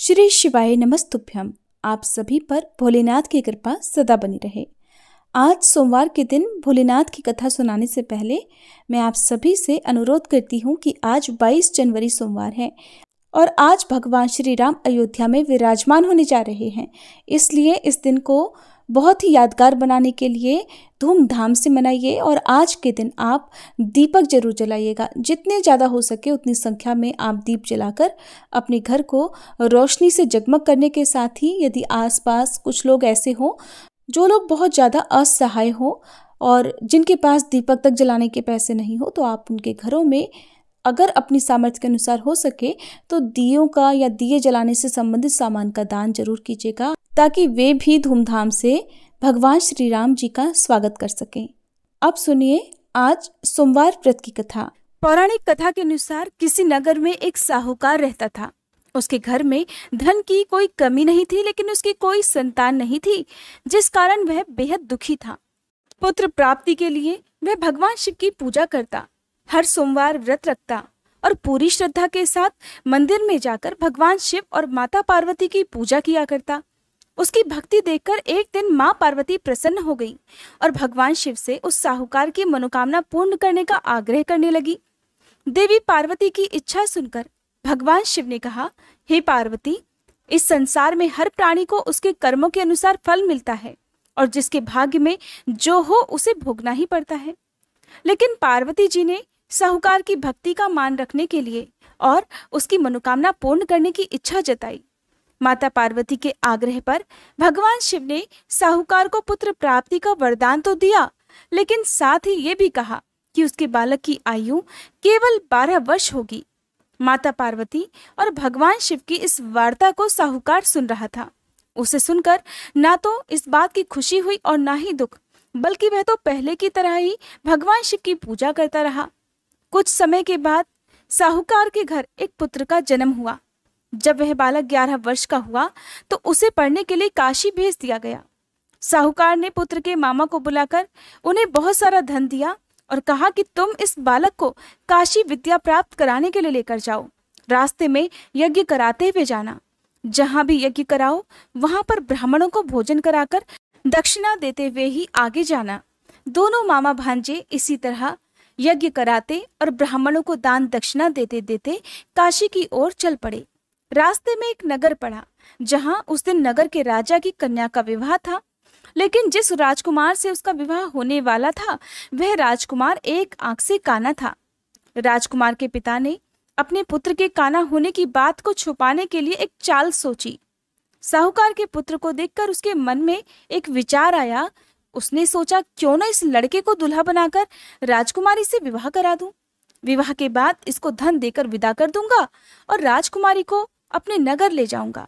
श्री शिवाय नमस्तुभ्यम आप सभी पर भोलेनाथ की कृपा सदा बनी रहे आज सोमवार के दिन भोलेनाथ की कथा सुनाने से पहले मैं आप सभी से अनुरोध करती हूँ कि आज 22 जनवरी सोमवार है और आज भगवान श्री राम अयोध्या में विराजमान होने जा रहे हैं इसलिए इस दिन को बहुत ही यादगार बनाने के लिए धूमधाम से मनाइए और आज के दिन आप दीपक जरूर जलाइएगा जितने ज़्यादा हो सके उतनी संख्या में आप दीप जलाकर अपने घर को रोशनी से जगमग करने के साथ ही यदि आसपास कुछ लोग ऐसे हों जो लोग बहुत ज़्यादा असहाय हों और जिनके पास दीपक तक जलाने के पैसे नहीं हो तो आप उनके घरों में अगर अपनी सामर्थ्य के अनुसार हो सके तो दीयों का या दिए जलाने से संबंधित सामान का दान जरूर कीजिएगा ताकि वे भी धूमधाम से भगवान श्री राम जी का स्वागत कर सके अब सुनिए आज सोमवार व्रत की कथा पौराणिक कथा के अनुसार किसी नगर में एक साहूकार रहता था उसके घर में धन की कोई कमी नहीं थी लेकिन उसकी कोई संतान नहीं थी जिस कारण वह बेहद दुखी था पुत्र प्राप्ति के लिए वह भगवान शिव की पूजा करता हर सोमवार व्रत रखता और पूरी श्रद्धा के साथ मंदिर में जाकर भगवान शिव और माता पार्वती की पूजा किया करता उसकी भक्ति देखकर एक दिन माँ पार्वती प्रसन्न हो गई और भगवान शिव से उस साहूकार की मनोकामना पूर्ण करने का आग्रह करने लगी देवी पार्वती की इच्छा सुनकर भगवान शिव ने कहा हे hey पार्वती इस संसार में हर प्राणी को उसके कर्मों के अनुसार फल मिलता है और जिसके भाग्य में जो हो उसे भोगना ही पड़ता है लेकिन पार्वती जी ने साहूकार की भक्ति का मान रखने के लिए और उसकी मनोकामना पूर्ण करने की इच्छा जताई माता पार्वती के आग्रह पर भगवान शिव ने साहूकार को पुत्र प्राप्ति का वरदान तो दिया लेकिन साथ ही ये भी कहा कि उसके बालक की आयु केवल बारह वर्ष होगी माता पार्वती और भगवान शिव की इस वार्ता को साहूकार सुन रहा था उसे सुनकर ना तो इस बात की खुशी हुई और ना ही दुख बल्कि वह तो पहले की तरह ही भगवान शिव की पूजा करता रहा कुछ समय के बाद साहूकार के घर एक पुत्र का जन्म हुआ जब वह बालक ग्यारह वर्ष का हुआ तो उसे पढ़ने के लिए काशी भेज दिया गया साहूकार ने पुत्र के मामा को बुलाकर उन्हें बहुत सारा धन दिया और कहा कि तुम इस बालक को काशी विद्या प्राप्त कराने के लिए लेकर जाओ रास्ते में यज्ञ कराते हुए जाना जहाँ भी यज्ञ कराओ वहां पर ब्राह्मणों को भोजन कराकर दक्षिणा देते हुए ही आगे जाना दोनों मामा भांजे इसी तरह यज्ञ कराते और ब्राह्मणों को दान दक्षिणा देते देते काशी की ओर चल पड़े रास्ते में एक नगर पड़ा जहाँ उस दिन नगर के राजा की कन्या का विवाह था लेकिन जिस राजकुमार से उसका विवाह होने वाला था वह राजकुमार एक आंख से काना था राजकुमार के पिता ने अपने पुत्र के काना होने की बात को छुपाने के लिए एक चाल सोची साहूकार के पुत्र को देखकर उसके मन में एक विचार आया उसने सोचा क्यों ना इस लड़के को दुल्हा बनाकर राजकुमारी से विवाह करा दूं। विवाह के बाद इसको धन देकर विदा कर दूंगा और राजकुमारी को अपने नगर ले जाऊंगा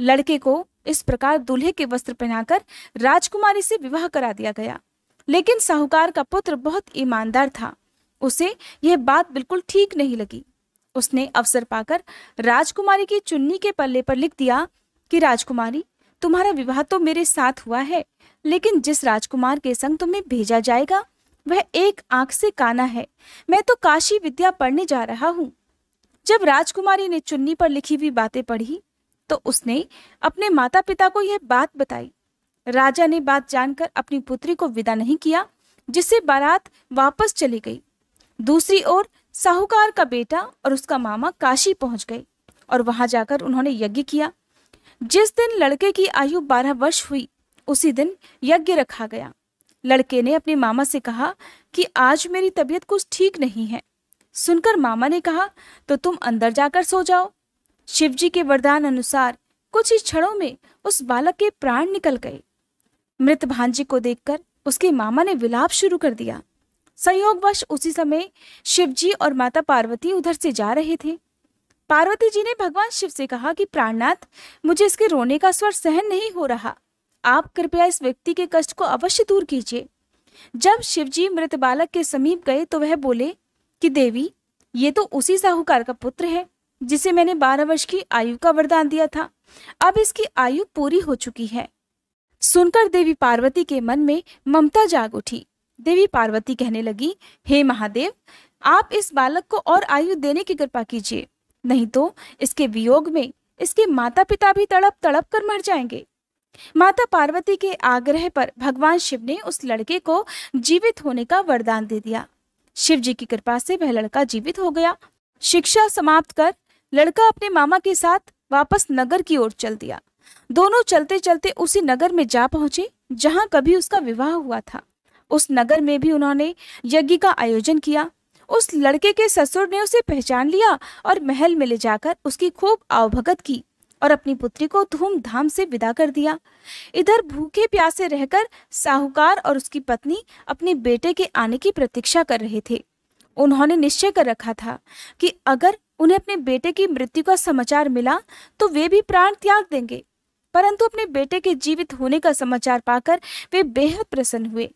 लड़के को इस प्रकार दूल्हे के वस्त्र पहनाकर राजकुमारी से विवाह करा दिया गया लेकिन साहूकार का पुत्र बहुत ईमानदार था उसे यह बात बिल्कुल ठीक नहीं लगी उसने अवसर पाकर राजकुमारी की चुन्नी के पल्ले पर लिख दिया कि राजकुमारी तुम्हारा विवाह तो मेरे साथ हुआ है लेकिन जिस राजकुमार के संग तुम्हें भेजा जाएगा वह एक आंख से काना है मैं तो काशी विद्या पढ़ने जा रहा हूँ जब राजकुमारी ने चुन्नी पर लिखी हुई बातें पढ़ी तो उसने अपने माता पिता को यह बात बताई राजा ने बात जानकर अपनी पुत्री को विदा नहीं किया जिससे बारात वापस चली गई दूसरी ओर साहूकार का बेटा और उसका मामा काशी पहुंच गए और वहां जाकर उन्होंने यज्ञ किया जिस दिन लड़के की आयु बारह वर्ष हुई उसी दिन यज्ञ रखा गया लड़के ने अपने मामा से कहा कि आज मेरी तबीयत कुछ ठीक नहीं है सुनकर मामा ने कहा तो तुम अंदर जाकर सो जाओ शिवजी के वरदान अनुसार कुछ ही क्षणों में उस बालक के प्राण निकल गए मृत भांजी को देखकर उसके मामा ने विलाप शुरू कर दिया संयोगवश उसी समय शिवजी और माता पार्वती उधर से जा रहे थे पार्वती जी ने भगवान शिव से कहा कि प्राणनाथ मुझे इसके रोने का स्वर सहन नहीं हो रहा आप कृपया इस व्यक्ति के कष्ट को अवश्य दूर कीजिए जब शिवजी मृत बालक के समीप गए तो वह बोले कि देवी ये तो उसी साहूकार का पुत्र है जिसे मैंने बारह वर्ष की आयु का वरदान दिया था अब इसकी आयु पूरी हो चुकी है सुनकर देवी पार्वती के मन में ममता जाग उठी देवी पार्वती कहने लगी हे महादेव आप इस बालक को और आयु देने की कृपा कीजिए नहीं तो इसके वियोग में इसके माता पिता भी तड़प तड़प कर मर जाएंगे माता पार्वती के आग्रह पर भगवान शिव ने उस लड़के को जीवित होने का वरदान दे दिया शिव जी की कृपा से वह लड़का जीवित हो गया शिक्षा समाप्त कर लड़का अपने मामा के साथ वापस नगर की ओर चल दिया दोनों चलते चलते उसी नगर में जा पहुंचे जहां कभी उसका विवाह हुआ था उस नगर में भी उन्होंने यज्ञ का आयोजन किया उस लड़के के ससुर ने उसे पहचान लिया और महल में ले जाकर उसकी खूब आवभगत की और अपनी पुत्री को धूमधाम से विदा कर दिया इधर भूखे प्यासे रहकर साहूकार और उसकी पत्नी अपने बेटे के आने की प्रतीक्षा कर रहे थे उन्होंने निश्चय कर रखा था कि अगर उन्हें अपने बेटे की मृत्यु का समाचार मिला तो वे भी प्राण त्याग देंगे परंतु अपने बेटे के जीवित होने का समाचार पाकर वे बेहद प्रसन्न हुए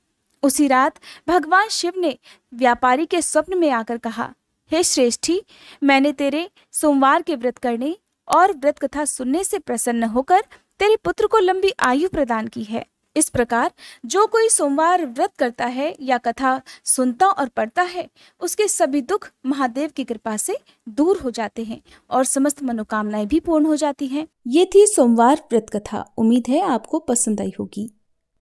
उसी रात भगवान शिव ने व्यापारी के स्वप्न में आकर कहा हे श्रेष्ठी मैंने तेरे सोमवार के व्रत करने और व्रत कथा सुनने से प्रसन्न होकर तेरे पुत्र को लंबी आयु प्रदान की है इस प्रकार जो कोई सोमवार व्रत करता है या कथा सुनता और पढ़ता है उसके सभी दुख महादेव की कृपा से दूर हो जाते हैं और समस्त मनोकामनाएं भी पूर्ण हो जाती हैं ये थी सोमवार व्रत कथा उम्मीद है आपको पसंद आई होगी